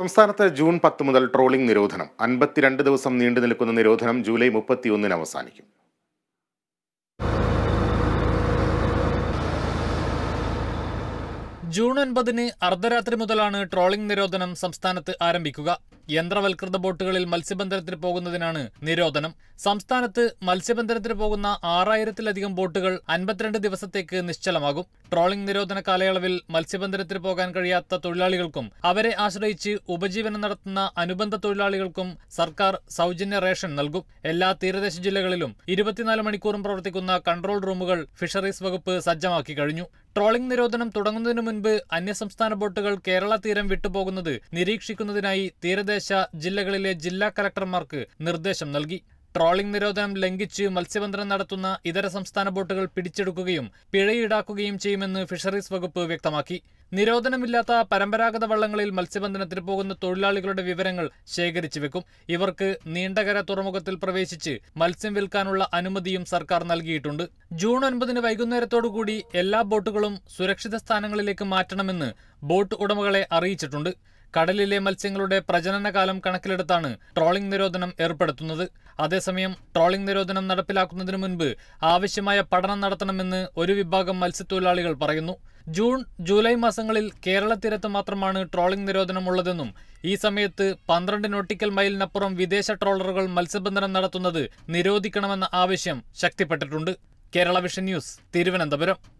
സംസ്ഥാനത്ത് ജൂൺ പത്ത് മുതൽ ട്രോളിംഗ് നിരോധനം അൻപത്തിരണ്ട് ദിവസം നീണ്ടു നിൽക്കുന്ന നിരോധനം ജൂലൈ മുപ്പത്തിയൊന്നിന് അവസാനിക്കും ജൂൺ ഒൻപതിന് അർദ്ധരാത്രി മുതലാണ് ട്രോളിംഗ് നിരോധനം സംസ്ഥാനത്ത് ആരംഭിക്കുക യന്ത്രവൽകൃത ബോട്ടുകളിൽ മത്സ്യബന്ധനത്തിന് പോകുന്നതിനാണ് നിരോധനം സംസ്ഥാനത്ത് മത്സ്യബന്ധനത്തിന് പോകുന്ന ആറായിരത്തിലധികം ബോട്ടുകൾ അൻപത്തിരണ്ട് ദിവസത്തേക്ക് നിശ്ചലമാകും ട്രോളിംഗ് നിരോധന കാലയളവിൽ മത്സ്യബന്ധനത്തിന് പോകാൻ കഴിയാത്ത തൊഴിലാളികൾക്കും അവരെ ആശ്രയിച്ച് ഉപജീവനം നടത്തുന്ന അനുബന്ധ തൊഴിലാളികൾക്കും സർക്കാർ സൗജന്യ റേഷൻ നൽകും എല്ലാ തീരദേശ ജില്ലകളിലും ഇരുപത്തിനാല് മണിക്കൂറും പ്രവർത്തിക്കുന്ന കൺട്രോൾ റൂമുകൾ ഫിഷറീസ് വകുപ്പ് സജ്ജമാക്കി കഴിഞ്ഞു ട്രോളിംഗ് നിരോധനം തുടങ്ങുന്നതിനു മുൻപ് അന്യസംസ്ഥാന ബോട്ടുകൾ കേരള തീരം വിട്ടുപോകുന്നത് നിരീക്ഷിക്കുന്നതിനായി തീരദേശ ജില്ലകളിലെ ജില്ലാ കലക്ടർമാർക്ക് നിർദ്ദേശം നൽകി ട്രോളിംഗ് നിരോധനം ലംഘിച്ച് മത്സ്യബന്ധനം നടത്തുന്ന ഇതര സംസ്ഥാന ബോട്ടുകൾ പിടിച്ചെടുക്കുകയും പിഴയീടാക്കുകയും ചെയ്യുമെന്ന് ഫിഷറീസ് വകുപ്പ് വ്യക്തമാക്കി നിരോധനമില്ലാത്ത പരമ്പരാഗത വള്ളങ്ങളിൽ മത്സ്യബന്ധനത്തിന് പോകുന്ന തൊഴിലാളികളുടെ വിവരങ്ങൾ ശേഖരിച്ചു വെക്കും ഇവർക്ക് നീണ്ടകര തുറമുഖത്തിൽ പ്രവേശിച്ച് മത്സ്യം വിൽക്കാനുള്ള അനുമതിയും സർക്കാർ നൽകിയിട്ടുണ്ട് ജൂൺ ഒൻപതിന് വൈകുന്നേരത്തോടുകൂടി എല്ലാ ബോട്ടുകളും സുരക്ഷിത സ്ഥാനങ്ങളിലേക്ക് മാറ്റണമെന്ന് ബോട്ട് ഉടമകളെ അറിയിച്ചിട്ടുണ്ട് കടലിലെ മത്സ്യങ്ങളുടെ പ്രജനനകാലം കണക്കിലെടുത്താണ് ട്രോളിംഗ് നിരോധനം ഏർപ്പെടുത്തുന്നത് അതേസമയം ട്രോളിംഗ് നിരോധനം നടപ്പിലാക്കുന്നതിന് മുൻപ് ആവശ്യമായ പഠനം നടത്തണമെന്ന് ഒരു വിഭാഗം മത്സ്യത്തൊഴിലാളികൾ പറയുന്നു ജൂൺ ജൂലൈ മാസങ്ങളിൽ കേരള തീരത്ത് മാത്രമാണ് ട്രോളിംഗ് നിരോധനമുള്ളതെന്നും ഈ സമയത്ത് പന്ത്രണ്ട് നോട്ടിക്കൽ മൈലിനപ്പുറം വിദേശ ട്രോളറുകൾ മത്സ്യബന്ധനം നടത്തുന്നത് നിരോധിക്കണമെന്ന ആവശ്യം ശക്തിപ്പെട്ടിട്ടുണ്ട് കേരള വിഷൻ ന്യൂസ് തിരുവനന്തപുരം